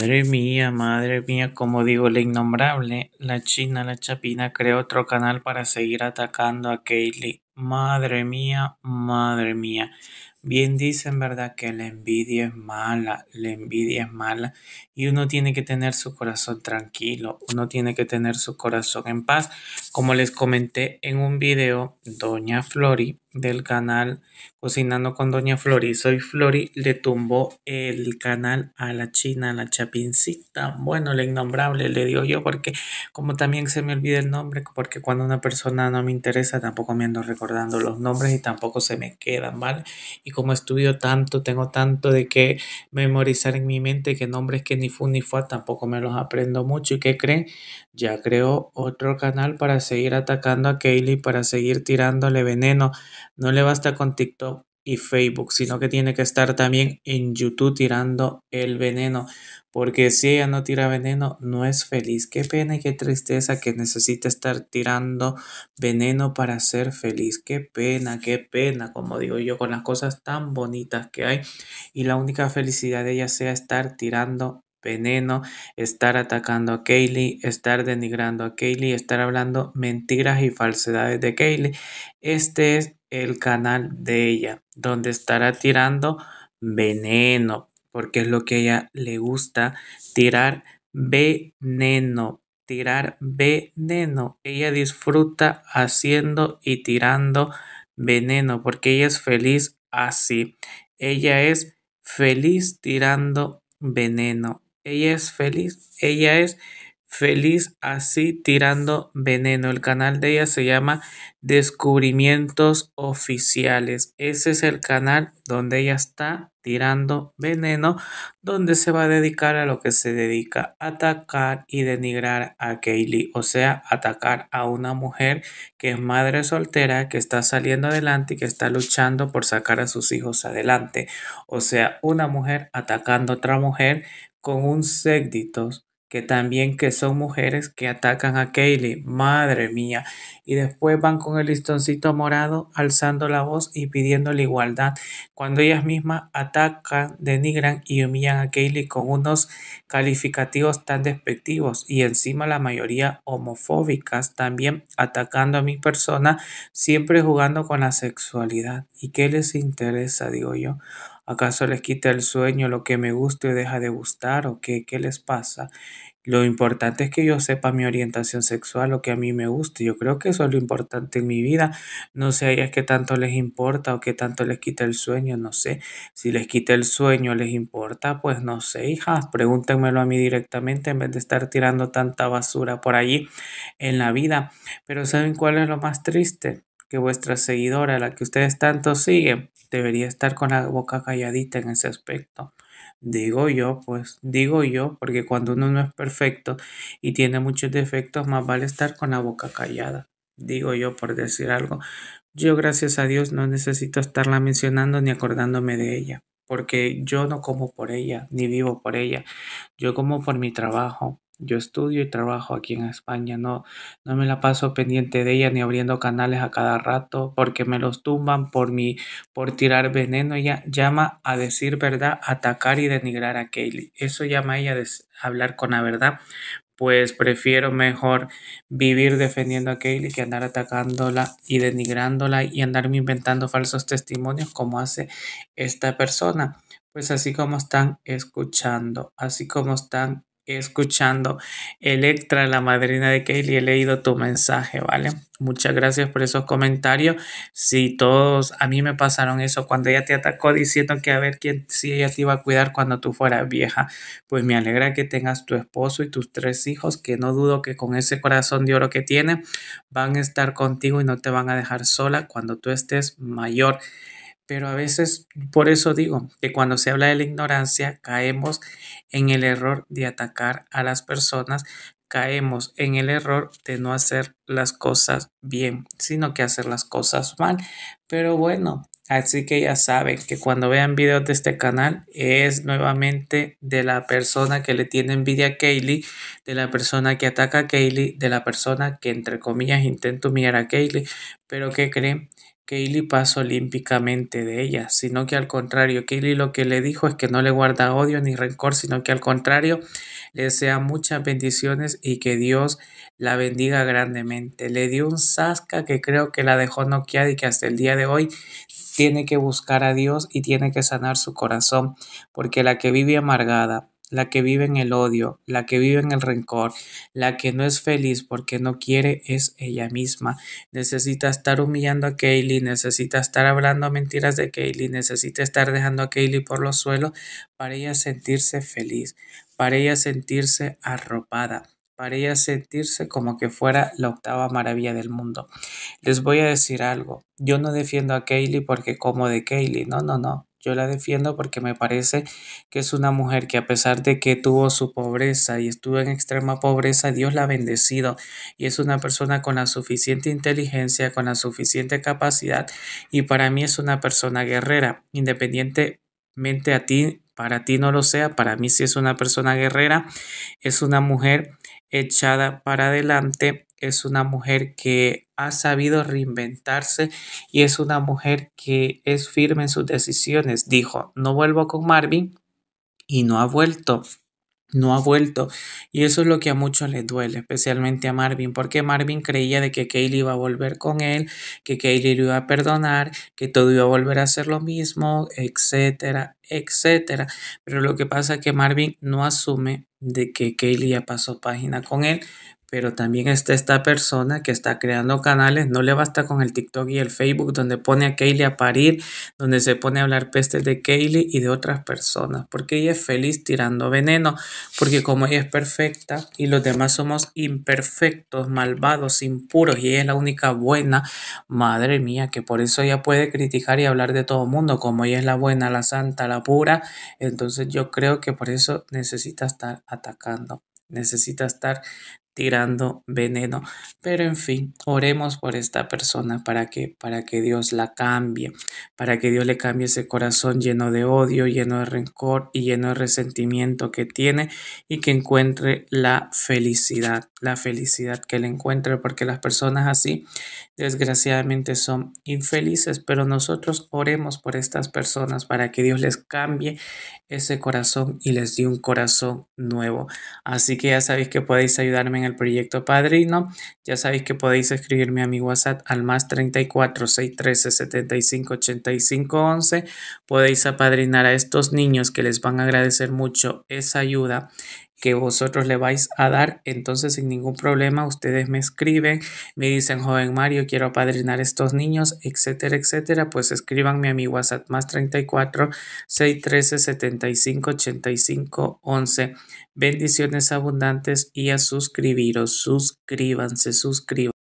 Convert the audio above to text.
Madre mía, madre mía, como digo la innombrable, la china, la chapina creó otro canal para seguir atacando a Kaylee. Madre mía, madre mía. Bien dicen, ¿verdad? Que la envidia es mala, la envidia es mala y uno tiene que tener su corazón tranquilo, uno tiene que tener su corazón en paz. Como les comenté en un video, Doña Flori del canal Cocinando con Doña Flori. Soy Flori, le tumbó el canal a la China, a la Chapincita. Bueno, la innombrable, le digo yo, porque como también se me olvida el nombre, porque cuando una persona no me interesa, tampoco me ando recordando los nombres y tampoco se me quedan, ¿vale? Y como estudio tanto, tengo tanto de que memorizar en mi mente que nombres que ni fu ni fue tampoco me los aprendo mucho. ¿Y qué creen? Ya creo otro canal para seguir atacando a Kaylee, para seguir tirándole veneno no le basta con TikTok y Facebook, sino que tiene que estar también en YouTube tirando el veneno, porque si ella no tira veneno, no es feliz. Qué pena y qué tristeza que necesita estar tirando veneno para ser feliz. Qué pena, qué pena, como digo yo, con las cosas tan bonitas que hay y la única felicidad de ella sea estar tirando veneno, estar atacando a Kaylee, estar denigrando a Kaylee, estar hablando mentiras y falsedades de Kaylee. Este es el canal de ella, donde estará tirando veneno, porque es lo que a ella le gusta, tirar veneno, tirar veneno. Ella disfruta haciendo y tirando veneno, porque ella es feliz así. Ella es feliz tirando veneno. Ella es feliz. Ella es feliz así tirando veneno. El canal de ella se llama Descubrimientos Oficiales. Ese es el canal donde ella está tirando veneno, donde se va a dedicar a lo que se dedica, atacar y denigrar a Kaylee, o sea, atacar a una mujer que es madre soltera, que está saliendo adelante y que está luchando por sacar a sus hijos adelante, o sea, una mujer atacando a otra mujer con un séditos, que también que son mujeres que atacan a Kaylee, madre mía, y después van con el listoncito morado alzando la voz y pidiendo la igualdad, cuando ellas mismas atacan, denigran y humillan a Kaylee con unos calificativos tan despectivos y encima la mayoría homofóbicas, también atacando a mi persona, siempre jugando con la sexualidad. ¿Y qué les interesa, digo yo? ¿Acaso les quita el sueño lo que me gusta y deja de gustar o qué, les pasa? Lo importante es que yo sepa mi orientación sexual, lo que a mí me gusta. Yo creo que eso es lo importante en mi vida. No sé a ellas qué tanto les importa o qué tanto les quita el sueño, no sé. Si les quita el sueño, les importa, pues no sé, hijas. Pregúntenmelo a mí directamente en vez de estar tirando tanta basura por allí en la vida. Pero ¿saben cuál es lo más triste? Que vuestra seguidora, la que ustedes tanto siguen, debería estar con la boca calladita en ese aspecto. Digo yo, pues digo yo, porque cuando uno no es perfecto y tiene muchos defectos, más vale estar con la boca callada. Digo yo, por decir algo. Yo, gracias a Dios, no necesito estarla mencionando ni acordándome de ella, porque yo no como por ella, ni vivo por ella. Yo como por mi trabajo, yo estudio y trabajo aquí en España, no, no me la paso pendiente de ella ni abriendo canales a cada rato porque me los tumban por por tirar veneno. Ella llama a decir verdad, atacar y denigrar a Kaylee. Eso llama a ella a hablar con la verdad. Pues prefiero mejor vivir defendiendo a Kaylee que andar atacándola y denigrándola y andarme inventando falsos testimonios como hace esta persona. Pues así como están escuchando, así como están escuchando. Electra, la madrina de Kelly, he leído tu mensaje, ¿vale? Muchas gracias por esos comentarios. Si todos, a mí me pasaron eso cuando ella te atacó diciendo que a ver quién, si ella te iba a cuidar cuando tú fueras vieja. Pues me alegra que tengas tu esposo y tus tres hijos, que no dudo que con ese corazón de oro que tiene, van a estar contigo y no te van a dejar sola cuando tú estés mayor. Pero a veces, por eso digo que cuando se habla de la ignorancia, caemos en el error de atacar a las personas, caemos en el error de no hacer las cosas bien, sino que hacer las cosas mal. Pero bueno, así que ya saben que cuando vean videos de este canal es nuevamente de la persona que le tiene envidia a Kaylee, de la persona que ataca a Kaylee, de la persona que entre comillas intenta humillar a Kaylee, pero que creen Kaylee pasó olímpicamente de ella, sino que al contrario, Kaylee lo que le dijo es que no le guarda odio ni rencor, sino que al contrario, le desea muchas bendiciones y que Dios la bendiga grandemente. Le dio un sasca que creo que la dejó noqueada y que hasta el día de hoy tiene que buscar a Dios y tiene que sanar su corazón, porque la que vive amargada, la que vive en el odio, la que vive en el rencor, la que no es feliz porque no quiere es ella misma. Necesita estar humillando a Kaylee, necesita estar hablando mentiras de Kaylee, necesita estar dejando a Kaylee por los suelos para ella sentirse feliz, para ella sentirse arropada, para ella sentirse como que fuera la octava maravilla del mundo. Les voy a decir algo, yo no defiendo a Kaylee porque como de Kaylee, no, no, no. Yo la defiendo porque me parece que es una mujer que a pesar de que tuvo su pobreza y estuvo en extrema pobreza, Dios la ha bendecido y es una persona con la suficiente inteligencia, con la suficiente capacidad y para mí es una persona guerrera, independientemente a ti, para ti no lo sea, para mí sí es una persona guerrera, es una mujer echada para adelante es una mujer que ha sabido reinventarse y es una mujer que es firme en sus decisiones. Dijo, no vuelvo con Marvin y no ha vuelto. No ha vuelto. Y eso es lo que a muchos les duele, especialmente a Marvin, porque Marvin creía de que Kaylee iba a volver con él, que Kaylee iba a perdonar, que todo iba a volver a ser lo mismo, etcétera, etcétera. Pero lo que pasa es que Marvin no asume de que Kaylee ya pasó página con él, pero también está esta persona que está creando canales, no le basta con el TikTok y el Facebook donde pone a Kaylee a parir, donde se pone a hablar pestes de Kaylee y de otras personas, porque ella es feliz tirando veneno, porque como ella es perfecta y los demás somos imperfectos, malvados, impuros y ella es la única buena, madre mía, que por eso ella puede criticar y hablar de todo mundo, como ella es la buena, la santa, la pura, entonces yo creo que por eso necesita estar atacando necesita estar tirando veneno. Pero en fin, oremos por esta persona para que, para que Dios la cambie, para que Dios le cambie ese corazón lleno de odio, lleno de rencor y lleno de resentimiento que tiene y que encuentre la felicidad, la felicidad que le encuentre, porque las personas así desgraciadamente son infelices, pero nosotros oremos por estas personas para que Dios les cambie ese corazón y les dé un corazón nuevo. Así que ya sabéis que podéis ayudarme en el proyecto Padrino, ya sabéis que podéis escribirme a mi WhatsApp al más 34 613 75 85 11. Podéis apadrinar a estos niños que les van a agradecer mucho esa ayuda que vosotros le vais a dar. Entonces, sin ningún problema, ustedes me escriben, me dicen, joven Mario, quiero apadrinar estos niños, etcétera, etcétera. Pues escríbanme a mi WhatsApp más 34 613 75 85 11. Bendiciones abundantes y a suscribiros, suscríbanse, suscríbanse.